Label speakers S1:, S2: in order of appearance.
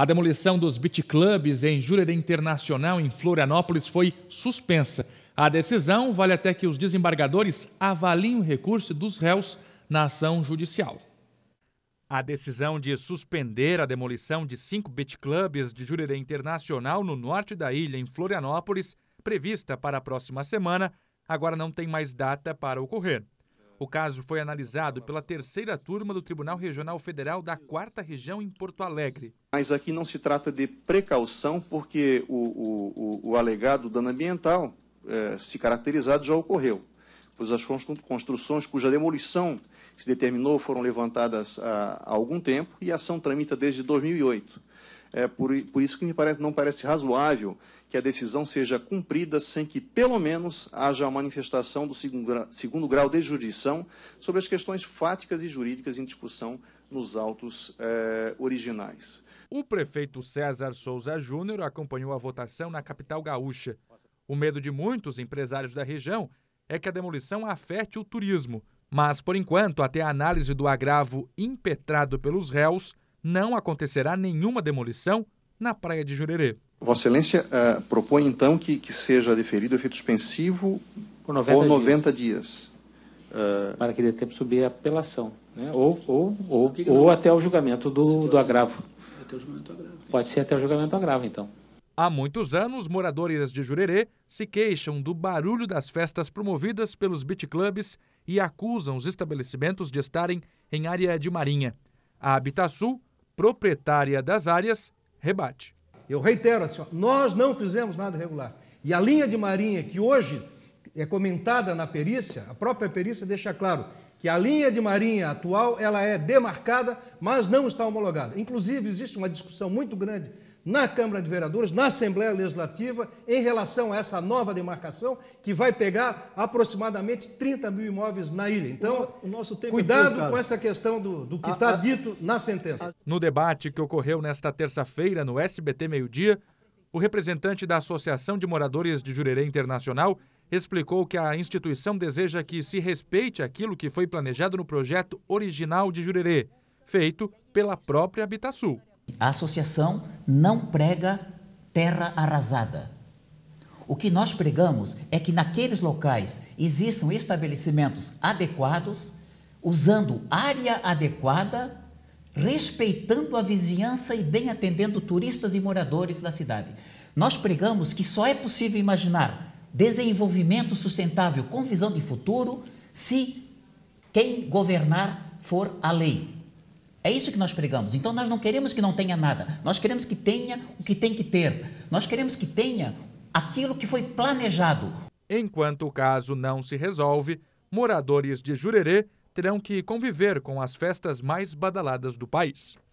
S1: A demolição dos beat clubs em Jurerê Internacional, em Florianópolis, foi suspensa. A decisão vale até que os desembargadores avaliem o recurso dos réus na ação judicial. A decisão de suspender a demolição de cinco beat clubs de Jurerê Internacional no norte da ilha, em Florianópolis, prevista para a próxima semana, agora não tem mais data para ocorrer. O caso foi analisado pela terceira turma do Tribunal Regional Federal da Quarta Região em Porto Alegre.
S2: Mas aqui não se trata de precaução, porque o, o, o alegado dano ambiental, é, se caracterizado, já ocorreu. Pois as construções cuja demolição se determinou foram levantadas há, há algum tempo e a ação tramita desde 2008. É por, por isso que me parece, não parece razoável que a decisão seja cumprida sem que, pelo menos, haja a manifestação do segundo grau, segundo grau de jurisdição sobre as questões fáticas e jurídicas em discussão nos autos eh, originais.
S1: O prefeito César Souza Júnior acompanhou a votação na capital gaúcha. O medo de muitos empresários da região é que a demolição afete o turismo. Mas, por enquanto, até a análise do agravo impetrado pelos réus, não acontecerá nenhuma demolição na Praia de Jurerê.
S2: Vossa Excelência uh, propõe então que, que seja deferido o efeito suspensivo
S1: por 90 ou 90
S2: dias. dias. Uh... Para que dê tempo subir
S1: a apelação, né? ou, ou, ou, que que ou é? até o julgamento do, do agravo. Até o julgamento agravo. Pode ser até o julgamento agravo, então. Há muitos anos, moradores de Jurerê se queixam do barulho das festas promovidas pelos beat clubs e acusam os estabelecimentos de estarem em área de marinha. A Sul proprietária das áreas rebate. Eu reitero, assim, nós não fizemos nada irregular. E a linha de
S3: marinha que hoje é comentada na perícia, a própria perícia deixa claro que a linha de marinha atual ela é demarcada, mas não está homologada. Inclusive, existe uma discussão muito grande na Câmara de Vereadores, na Assembleia Legislativa, em relação a essa nova demarcação, que vai pegar aproximadamente 30 mil imóveis na ilha. Então, o nosso tempo é cuidado é com essa questão do, do que está dito na sentença.
S1: No debate que ocorreu nesta terça-feira no SBT Meio Dia, o representante da Associação de Moradores de Jurerê Internacional explicou que a instituição deseja que se respeite aquilo que foi planejado no projeto original de Jurerê, feito pela própria Habitasul.
S4: A associação não prega terra arrasada. O que nós pregamos é que naqueles locais existam estabelecimentos adequados, usando área adequada, respeitando a vizinhança e bem atendendo turistas e moradores da cidade. Nós pregamos que só é possível imaginar desenvolvimento sustentável com visão de futuro se quem governar for a lei. É isso que nós pregamos. Então nós não queremos que não tenha nada. Nós queremos que tenha o que tem que ter. Nós queremos que tenha aquilo que foi planejado.
S1: Enquanto o caso não se resolve, moradores de Jurerê terão que conviver com as festas mais badaladas do país.